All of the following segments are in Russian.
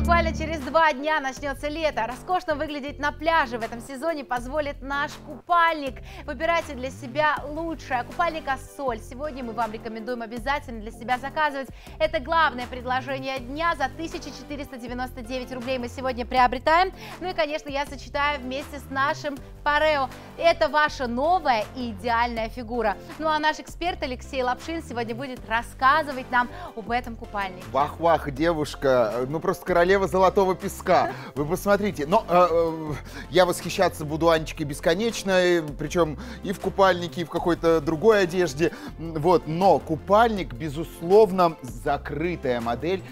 буквально через два дня начнется лето. Роскошно выглядеть на пляже в этом сезоне позволит наш купальник. Выбирайте для себя лучшее. Купальник «Ассоль». Сегодня мы вам рекомендуем обязательно для себя заказывать. Это главное предложение дня. За 1499 рублей мы сегодня приобретаем. Ну и, конечно, я сочетаю вместе с нашим парео. Это ваша новая и идеальная фигура. Ну а наш эксперт Алексей Лапшин сегодня будет рассказывать нам об этом купальнике. Вах-вах, девушка, ну просто королева королева золотого песка. Вы посмотрите. Но э, э, я восхищаться буду Анечкой бесконечно, причем и в купальнике, и в какой-то другой одежде. Вот, но купальник, безусловно, закрытая модель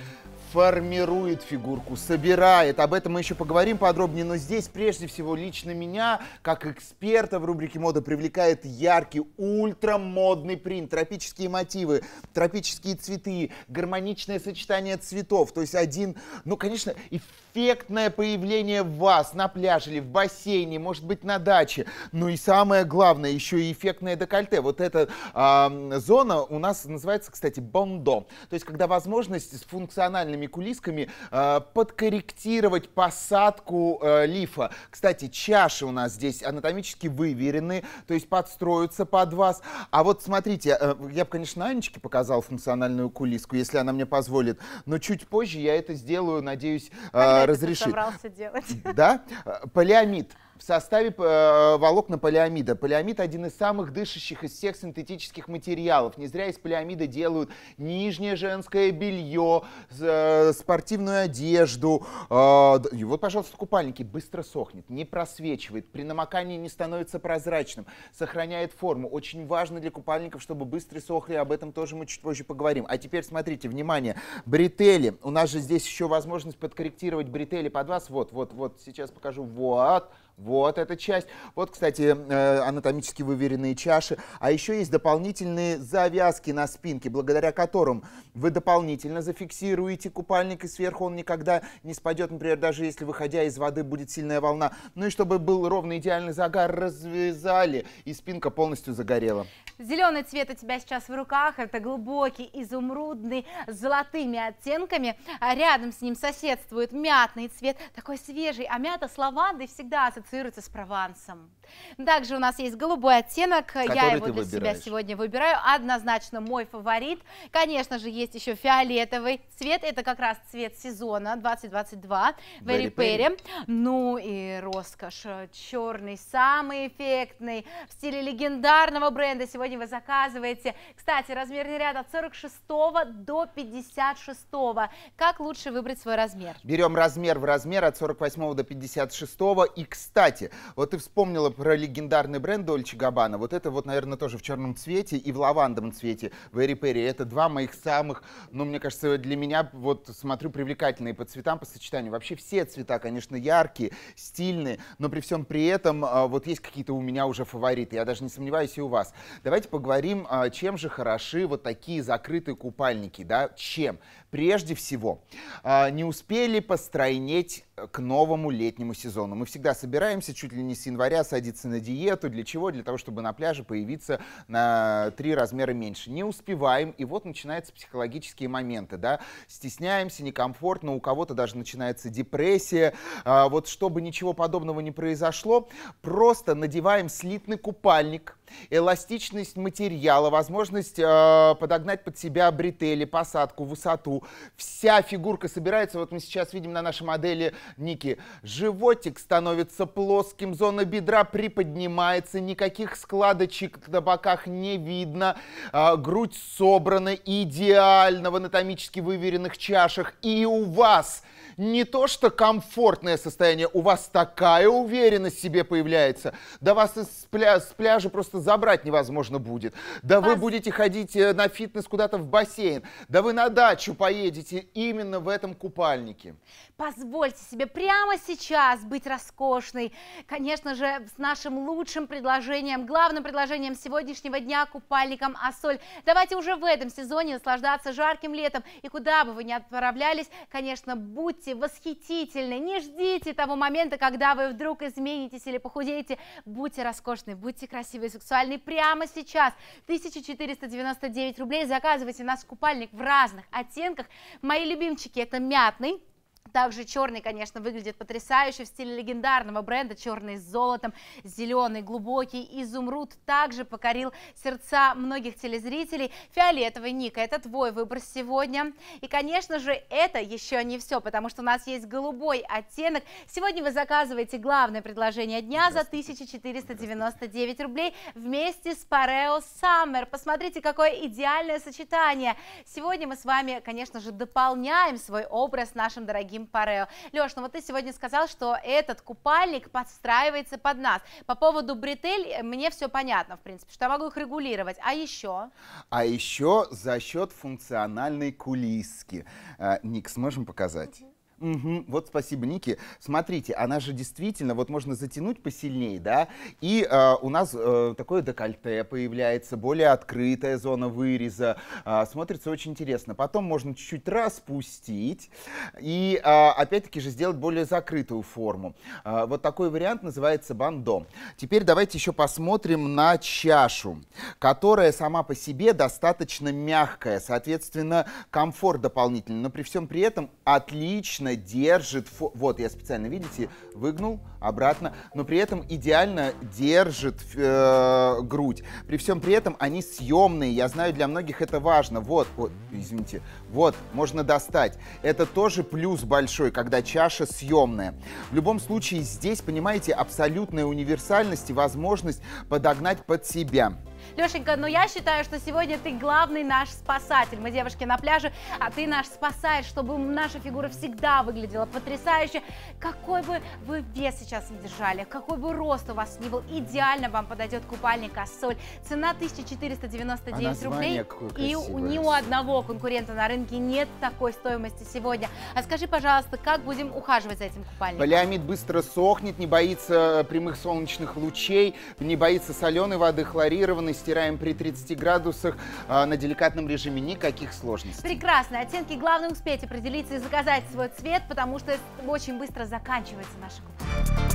формирует фигурку, собирает. Об этом мы еще поговорим подробнее, но здесь прежде всего лично меня, как эксперта в рубрике мода, привлекает яркий, ультрамодный принт, тропические мотивы, тропические цветы, гармоничное сочетание цветов. То есть один, ну, конечно, эффектное появление вас на пляже или в бассейне, может быть, на даче. Ну и самое главное, еще и эффектное декольте. Вот эта э, зона у нас называется, кстати, бондо. То есть когда возможность с функциональными определенными кулисками э, подкорректировать посадку э, лифа. Кстати, чаши у нас здесь анатомически выверены, то есть подстроятся под вас. А вот смотрите, э, я бы, конечно, Анечке показал функциональную кулиску, если она мне позволит, но чуть позже я это сделаю, надеюсь, э, Когда разрешит. Ты собрался делать? Да? Полиамид составе э, волокна полиамида. Полиамид один из самых дышащих из всех синтетических материалов. Не зря из полиамида делают нижнее женское белье, э, спортивную одежду. Э, и вот, пожалуйста, купальники. Быстро сохнет, не просвечивает, при намокании не становится прозрачным, сохраняет форму. Очень важно для купальников, чтобы быстро сохли, об этом тоже мы чуть позже поговорим. А теперь смотрите, внимание, бретели. У нас же здесь еще возможность подкорректировать бретели под вас. Вот, вот, вот, сейчас покажу. Вот. Вот эта часть. Вот, кстати, э, анатомически выверенные чаши. А еще есть дополнительные завязки на спинке, благодаря которым вы дополнительно зафиксируете купальник, и сверху он никогда не спадет, например, даже если, выходя из воды, будет сильная волна. Ну и чтобы был ровный идеальный загар, развязали, и спинка полностью загорела. Зеленый цвет у тебя сейчас в руках. Это глубокий, изумрудный, с золотыми оттенками. А рядом с ним соседствует мятный цвет, такой свежий. А мята с лавандой всегда ассоциируется ассоциируется с Провансом. Также у нас есть голубой оттенок, Который я его для выбираешь. себя сегодня выбираю, однозначно мой фаворит. Конечно же, есть еще фиолетовый цвет, это как раз цвет сезона 2022, в эрипере. Ну и роскошь, черный, самый эффектный, в стиле легендарного бренда сегодня вы заказываете. Кстати, размерный ряд от 46 до 56. Как лучше выбрать свой размер? Берем размер в размер от 48 до 56 и, кстати, кстати, вот ты вспомнила про легендарный бренд Дольче Габана. Вот это вот, наверное, тоже в черном цвете и в лавандовом цвете Вэри Перри. Это два моих самых, ну, мне кажется, для меня, вот смотрю, привлекательные по цветам, по сочетанию. Вообще все цвета, конечно, яркие, стильные, но при всем при этом а, вот есть какие-то у меня уже фавориты. Я даже не сомневаюсь и у вас. Давайте поговорим, а, чем же хороши вот такие закрытые купальники, да? Чем? Прежде всего, а, не успели постройнеть к новому летнему сезону. Мы всегда собираемся чуть ли не с января садиться на диету. Для чего? Для того, чтобы на пляже появиться на три размера меньше. Не успеваем, и вот начинаются психологические моменты. Да? Стесняемся, некомфортно, у кого-то даже начинается депрессия. А, вот чтобы ничего подобного не произошло, просто надеваем слитный купальник, эластичность материала, возможность э, подогнать под себя бретели, посадку, высоту. Вся фигурка собирается. Вот мы сейчас видим на нашей модели Ники. Животик становится плоским, зона бедра приподнимается, никаких складочек на боках не видно, а, грудь собрана идеально в анатомически выверенных чашах. И у вас не то что комфортное состояние, у вас такая уверенность в себе появляется, да вас с, пля с пляжа просто забрать невозможно будет, да вы будете ходить э, на фитнес куда-то в бассейн, да вы на дачу поедете именно в этом купальнике. Позвольте себе прямо сейчас быть роскошной, конечно же, с нашим лучшим предложением, главным предложением сегодняшнего дня купальником Ассоль. Давайте уже в этом сезоне наслаждаться жарким летом, и куда бы вы ни отправлялись, конечно, будьте будете восхитительны. Не ждите того момента, когда вы вдруг изменитесь или похудеете. Будьте роскошны, будьте красивы и сексуальны прямо сейчас. 1499 рублей. Заказывайте нас купальник в разных оттенках. Мои любимчики это мятный, также черный, конечно, выглядит потрясающе в стиле легендарного бренда черный с золотом, зеленый, глубокий изумруд также покорил сердца многих телезрителей. Фиолетовый, ник, это твой выбор сегодня. И, конечно же, это еще не все, потому что у нас есть голубой оттенок. Сегодня вы заказываете главное предложение дня за 1499 рублей вместе с Pareo Summer. Посмотрите, какое идеальное сочетание. Сегодня мы с вами, конечно же, дополняем свой образ нашим дорогим Гимпарео. Леш, ну вот ты сегодня сказал, что этот купальник подстраивается под нас. По поводу бретель э, мне все понятно, в принципе, что я могу их регулировать. А еще? А еще за счет функциональной кулиски. Э, Ник, сможем показать? Угу, вот спасибо, Ники. Смотрите, она же действительно, вот можно затянуть посильнее, да, и э, у нас э, такое декольте появляется, более открытая зона выреза, э, смотрится очень интересно. Потом можно чуть-чуть распустить и э, опять-таки же сделать более закрытую форму. Э, вот такой вариант называется бандо. Теперь давайте еще посмотрим на чашу, которая сама по себе достаточно мягкая, соответственно, комфорт дополнительный, но при всем при этом отлично идеально держит, вот я специально, видите, выгнул обратно, но при этом идеально держит э, грудь. При всем при этом они съемные, я знаю, для многих это важно. Вот, вот, извините, вот, можно достать. Это тоже плюс большой, когда чаша съемная. В любом случае здесь, понимаете, абсолютная универсальность и возможность подогнать под себя. Лешенька, ну я считаю, что сегодня ты главный наш спасатель. Мы девушки на пляже, а ты наш спасаешь, чтобы наша фигура всегда выглядела потрясающе. Какой бы вы вес сейчас не держали, какой бы рост у вас ни был, идеально вам подойдет купальник «Ассоль». Цена 1499 а рублей. И у, ни у одного конкурента на рынке нет такой стоимости сегодня. А скажи, пожалуйста, как будем ухаживать за этим купальником? Полиамид быстро сохнет, не боится прямых солнечных лучей, не боится соленой воды, хлорированной тонны, стираем при 30 градусах а, на деликатном режиме, никаких сложностей. Прекрасно. Оттенки главное успеть определиться и заказать свой цвет, потому что очень быстро заканчивается наша кухня.